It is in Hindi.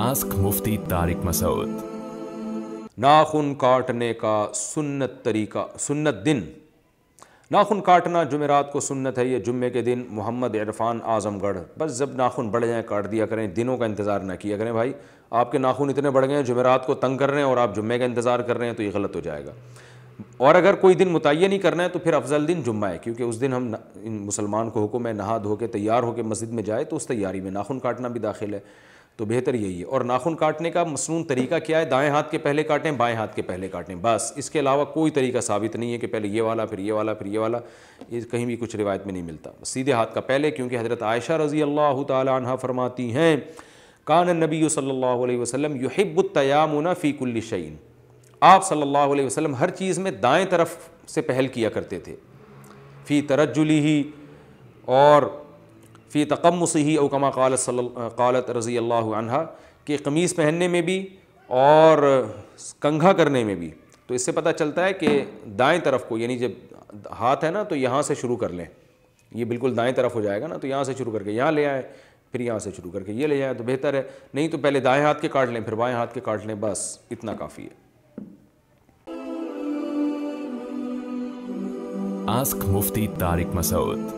आस्क मुफ्ती तारिक मसूद नाखून काटने का सुन्नत तरीका सुन्नत दिन नाखून काटना जुमेरात को सुन्नत है ये जुम्मे के दिन मोहम्मद इरफान आजमगढ़ बस जब नाखून बढ़ जाए काट दिया करें दिनों का इंतज़ार ना किया करें भाई आपके नाखून इतने बढ़ गए हैं जुमेरात को तंग कर रहे हैं और आप जुम्मे का इंतज़ार कर रहे हैं तो ये गलत हो जाएगा और अगर कोई दिन मुतय नहीं करना है तो फिर अफजल दिन जुम्मा है क्योंकि उस दिन हम मुसलमान को हुक्म है नहा धो के तैयार होकर मस्जिद में जाए तो उस तैयारी में नाखून काटना भी दाखिल है तो बेहतर यही है और नाखून काटने का मसनून तरीका क्या है दाएं हाथ के पहले काटें बाएं हाथ के पहले काटें बस इसके अलावा कोई तरीका साबित नहीं है कि पहले ये वाला फिर ये वाला फिर ये वाला ये कहीं भी कुछ रिवायत में नहीं मिलता सीधे हाथ का पहले क्योंकि हज़रत आयशा रज़ी अल्लाह तह फरमाती हैं कान नबी सल्ला वसम युहिबुलतयामुना फ़ीकुल्ल आप सल्ला वसलम हर चीज़ में दाएँ तरफ से पहल किया करते थे फ़ी तरजुली ही और फ़ी तकम सही अवकमा कालत कालत रज़ी अल्लाह कि कमीज़ पहनने में भी और कंघा करने में भी तो इससे पता चलता है कि दाएं तरफ को यानी जब हाथ है ना तो यहाँ से शुरू कर लें ये बिल्कुल दाएं तरफ हो जाएगा ना तो यहाँ से शुरू करके यहाँ ले आएँ फिर यहाँ से शुरू करके ये ले जाएँ तो बेहतर है नहीं तो पहले दाएँ हाथ के काट लें फिर बाएँ हाथ के काट लें बस इतना काफ़ी है आस्क मुफ्ती तारिक मसूद